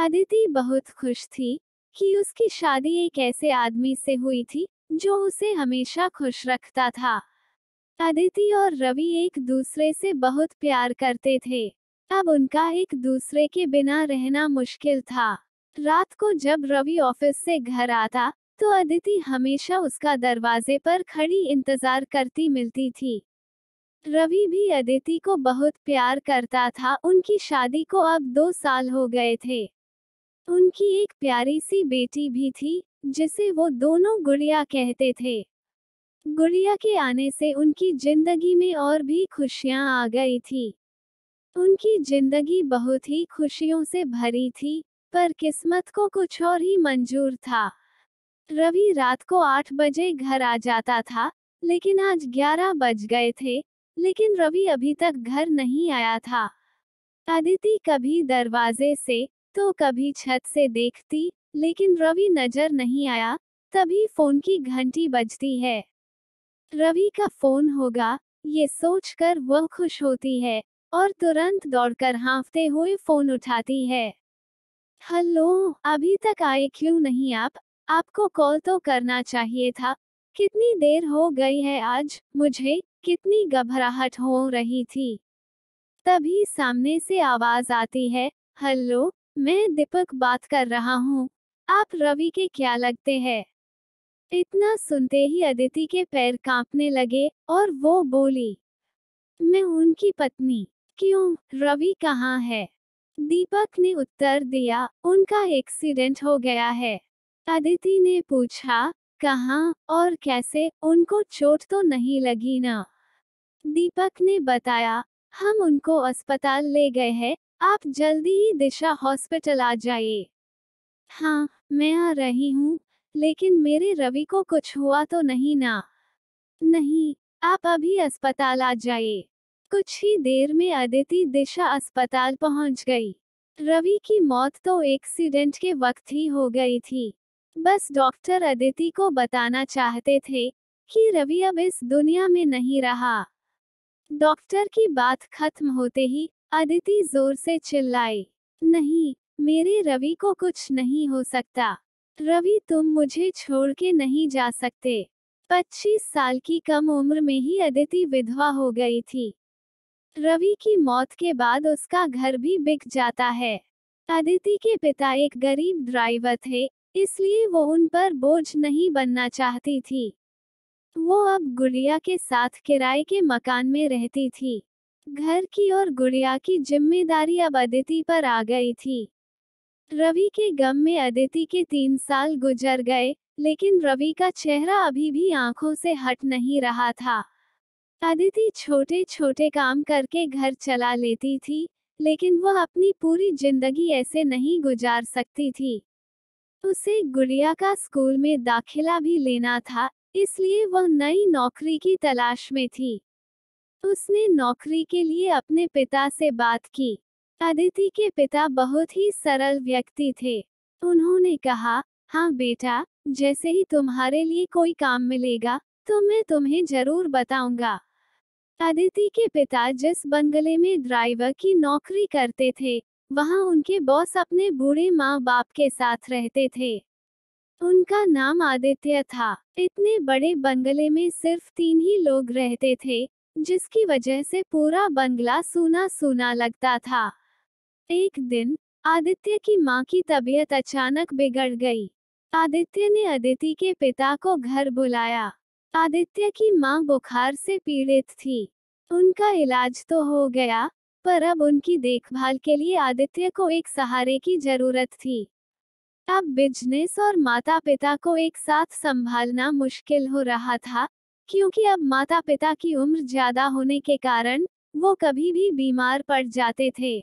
अदिति बहुत खुश थी कि उसकी शादी एक ऐसे आदमी से हुई थी जो उसे हमेशा खुश रखता था अदिति और रवि एक दूसरे से बहुत प्यार करते थे अब उनका एक दूसरे के बिना रहना मुश्किल था रात को जब रवि ऑफिस से घर आता तो अदिति हमेशा उसका दरवाजे पर खड़ी इंतजार करती मिलती थी रवि भी अदिति को बहुत प्यार करता था उनकी शादी को अब दो साल हो गए थे उनकी एक प्यारी सी बेटी भी थी जिसे वो दोनों गुड़िया कहते थे गुड़िया के आने से उनकी जिंदगी में और भी खुशियां आ गई थी उनकी जिंदगी बहुत ही खुशियों से भरी थी पर किस्मत को कुछ और ही मंजूर था रवि रात को आठ बजे घर आ जाता था लेकिन आज ग्यारह बज गए थे लेकिन रवि अभी तक घर नहीं आया था अदिति कभी दरवाजे से तो कभी छत से देखती लेकिन रवि नजर नहीं आया तभी फोन की घंटी बजती है रवि का फोन होगा ये सोचकर वह खुश होती है और तुरंत दौड़कर हाँफते हुए फोन उठाती है हेलो अभी तक आए क्यों नहीं आप आपको कॉल तो करना चाहिए था कितनी देर हो गई है आज मुझे कितनी घबराहट हो रही थी तभी सामने से आवाज आती है हेलो मैं दीपक बात कर रहा हूँ आप रवि के क्या लगते हैं इतना सुनते ही अदिति के पैर कांपने लगे और वो बोली मैं उनकी पत्नी क्यों रवि कहाँ है दीपक ने उत्तर दिया उनका एक्सीडेंट हो गया है अदिति ने पूछा कहाँ और कैसे उनको चोट तो नहीं लगी ना दीपक ने बताया हम उनको अस्पताल ले गए हैं आप जल्दी ही दिशा हॉस्पिटल आ जाइए हाँ मैं आ रही हूँ लेकिन मेरे रवि को कुछ हुआ तो नहीं ना नहीं आप अभी अस्पताल आ जाइए कुछ ही देर में अदिति दिशा अस्पताल पहुंच गई रवि की मौत तो एक्सीडेंट के वक्त ही हो गई थी बस डॉक्टर अदिति को बताना चाहते थे कि रवि अब इस दुनिया में नहीं रहा डॉक्टर की बात खत्म होते ही अदिति जोर से चिल्लाई नहीं मेरे रवि को कुछ नहीं हो सकता रवि तुम मुझे छोड़ के नहीं जा सकते पच्चीस साल की कम उम्र में ही अदिति विधवा हो गई थी रवि की मौत के बाद उसका घर भी बिक जाता है अदिति के पिता एक गरीब ड्राइवर थे इसलिए वो उन पर बोझ नहीं बनना चाहती थी वो अब गुड़िया के साथ किराए के मकान में रहती थी घर की और गुड़िया की जिम्मेदारी अब अदिति पर आ गई थी रवि के गम में अदिति के तीन साल गुजर गए लेकिन रवि का चेहरा अभी भी आंखों से हट नहीं रहा था अदिति छोटे छोटे काम करके घर चला लेती थी लेकिन वह अपनी पूरी जिंदगी ऐसे नहीं गुजार सकती थी उसे गुड़िया का स्कूल में दाखिला भी लेना था इसलिए वह नई नौकरी की तलाश में थी उसने नौकरी के लिए अपने पिता से बात की अदिति के पिता बहुत ही सरल व्यक्ति थे उन्होंने कहा हाँ बेटा जैसे ही तुम्हारे लिए कोई काम मिलेगा तो मैं तुम्हें जरूर बताऊंगा अदिति के पिता जिस बंगले में ड्राइवर की नौकरी करते थे वहाँ उनके बॉस अपने बूढ़े माँ बाप के साथ रहते थे उनका नाम आदित्य था इतने बड़े बंगले में सिर्फ तीन ही लोग रहते थे जिसकी वजह से पूरा बंगला सूना सूना लगता था एक दिन आदित्य की माँ की तबीयत अचानक बिगड़ गई आदित्य ने अदिति के पिता को घर बुलाया आदित्य की माँ बुखार से पीड़ित थी उनका इलाज तो हो गया पर अब उनकी देखभाल के लिए आदित्य को एक सहारे की जरूरत थी अब बिजनेस और माता पिता को एक साथ संभालना मुश्किल हो रहा था क्योंकि अब माता पिता की उम्र ज्यादा होने के कारण वो कभी भी बीमार पड़ जाते थे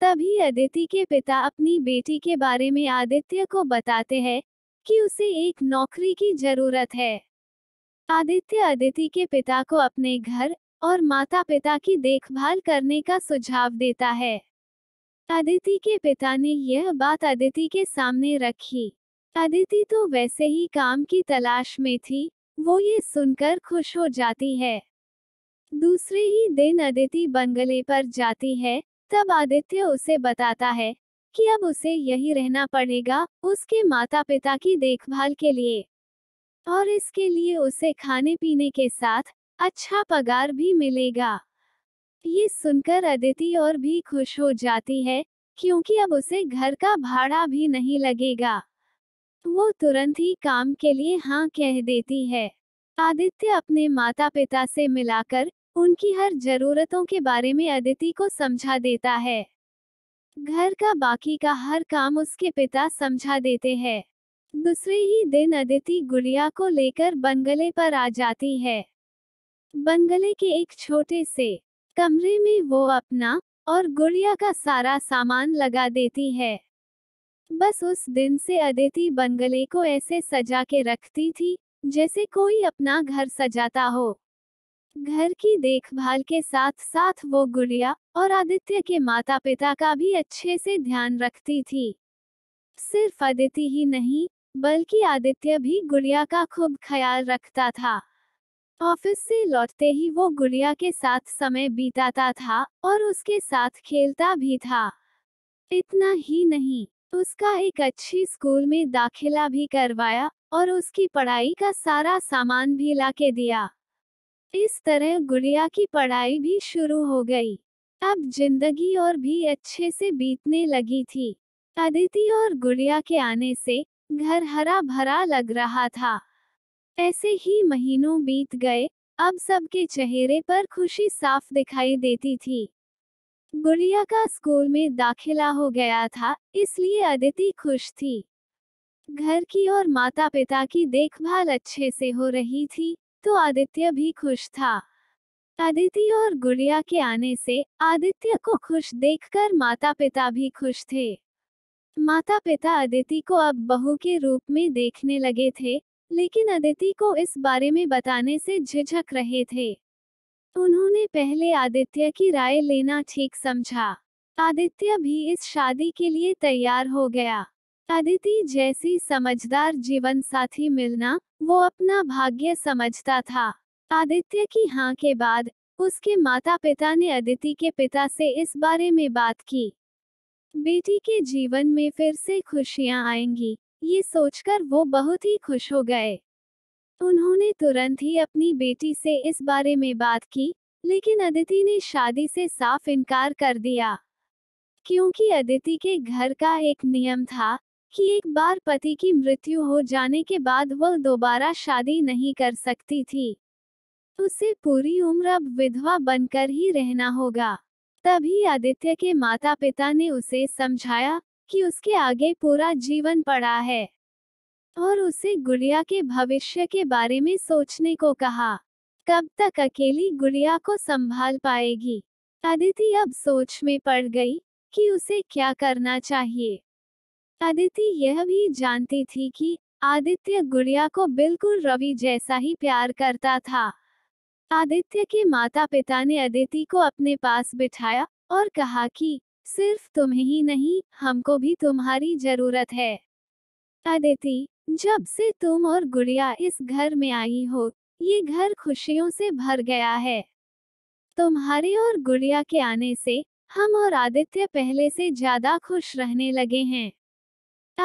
तभी अदिति के पिता अपनी बेटी के बारे में आदित्य को बताते हैं कि उसे एक नौकरी की जरूरत है आदित्य अदिति के पिता को अपने घर और माता पिता की देखभाल करने का सुझाव देता है अदिति के पिता ने यह बात अदिति के सामने रखी अदिति तो वैसे ही काम की तलाश में थी वो ये सुनकर खुश हो जाती है दूसरे ही दिन अदिति बंगले पर जाती है तब आदित्य उसे बताता है कि अब उसे यही रहना पड़ेगा उसके माता पिता की देखभाल के लिए और इसके लिए उसे खाने पीने के साथ अच्छा पगार भी मिलेगा ये सुनकर अदिति और भी खुश हो जाती है क्योंकि अब उसे घर का भाड़ा भी नहीं लगेगा वो तुरंत ही काम के लिए हाँ कह देती है आदित्य अपने माता पिता से मिलाकर उनकी हर जरूरतों के बारे में अदिति को समझा देता है घर का बाकी का हर काम उसके पिता समझा देते हैं दूसरे ही दिन अदिति गुड़िया को लेकर बंगले पर आ जाती है बंगले के एक छोटे से कमरे में वो अपना और गुड़िया का सारा सामान लगा देती है बस उस दिन से अदिति बंगले को ऐसे सजा के रखती थी जैसे कोई अपना घर सजाता हो घर की देखभाल के साथ साथ वो गुड़िया और आदित्य के माता पिता का भी अच्छे से ध्यान रखती थी सिर्फ अदिति ही नहीं बल्कि आदित्य भी गुड़िया का खूब ख्याल रखता था ऑफिस से लौटते ही वो गुड़िया के साथ समय बिताता था और उसके साथ खेलता भी था इतना ही नहीं उसका एक अच्छी स्कूल में दाखिला भी करवाया और उसकी पढ़ाई का सारा सामान भी ला के दिया इस तरह गुड़िया की पढ़ाई भी शुरू हो गई अब जिंदगी और भी अच्छे से बीतने लगी थी अदिति और गुड़िया के आने से घर हरा भरा लग रहा था ऐसे ही महीनों बीत गए अब सबके चेहरे पर खुशी साफ दिखाई देती थी गुड़िया का स्कूल में दाखिला हो गया था इसलिए अदिति खुश थी घर की और माता पिता की देखभाल अच्छे से हो रही थी तो आदित्य भी खुश था आदित्य और गुड़िया के आने से आदित्य को खुश देखकर माता पिता भी खुश थे माता पिता अदिति को अब बहू के रूप में देखने लगे थे लेकिन अदिति को इस बारे में बताने से झिझक रहे थे उन्होंने पहले आदित्य की राय लेना ठीक समझा आदित्य भी इस शादी के लिए तैयार हो गया अदिति जैसी समझदार जीवन साथी मिलना वो अपना भाग्य समझता था आदित्य की हाँ के बाद उसके माता पिता ने अदिति के पिता से इस बारे में बात की बेटी के जीवन में फिर से खुशियां आएंगी ये सोचकर वो बहुत ही खुश हो गए तो उन्होंने तुरंत ही अपनी बेटी से इस बारे में बात की लेकिन अदिति ने शादी से साफ इनकार कर दिया क्योंकि अदिति के घर का एक नियम था कि एक बार पति की मृत्यु हो जाने के बाद वह दोबारा शादी नहीं कर सकती थी उसे पूरी उम्र अब विधवा बनकर ही रहना होगा तभी आदित्य के माता पिता ने उसे समझाया कि उसके आगे पूरा जीवन पड़ा है और उसे गुड़िया के भविष्य के बारे में सोचने को कहा कब तक अकेली गुड़िया को संभाल पाएगी अदिति अब सोच में पड़ गई कि उसे क्या करना चाहिए अदिति यह भी जानती थी कि आदित्य गुड़िया को बिल्कुल रवि जैसा ही प्यार करता था आदित्य के माता पिता ने अदिति को अपने पास बिठाया और कहा कि सिर्फ तुम्हें ही नहीं हमको भी तुम्हारी जरूरत है अदिति जब से तुम और गुड़िया इस घर में आई हो ये घर खुशियों से भर गया है तुम्हारे और गुड़िया के आने से हम और आदित्य पहले से ज्यादा खुश रहने लगे हैं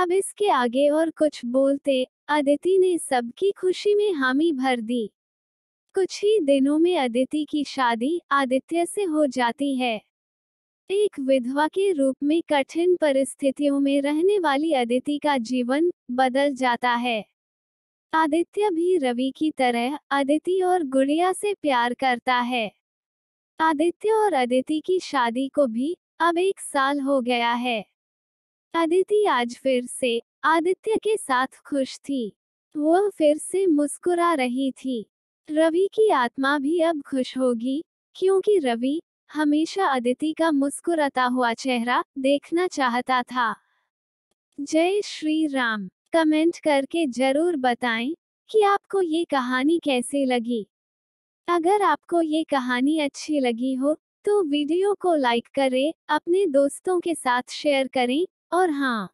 अब इसके आगे और कुछ बोलते अदिति ने सबकी खुशी में हामी भर दी कुछ ही दिनों में अदिति की शादी आदित्य से हो जाती है एक विधवा के रूप में कठिन परिस्थितियों में रहने वाली अदिति का जीवन बदल जाता है आदित्य भी रवि की तरह अदिति और गुड़िया से प्यार करता है आदित्य और अदिति की शादी को भी अब एक साल हो गया है अदिति आज फिर से आदित्य के साथ खुश थी वह फिर से मुस्कुरा रही थी रवि की आत्मा भी अब खुश होगी क्योंकि रवि हमेशा अदिति का मुस्कुराता हुआ चेहरा देखना चाहता था जय श्री राम कमेंट करके जरूर बताएं कि आपको ये कहानी कैसे लगी अगर आपको ये कहानी अच्छी लगी हो तो वीडियो को लाइक करें अपने दोस्तों के साथ शेयर करें और हाँ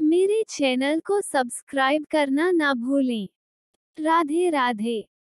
मेरे चैनल को सब्सक्राइब करना ना भूलें राधे राधे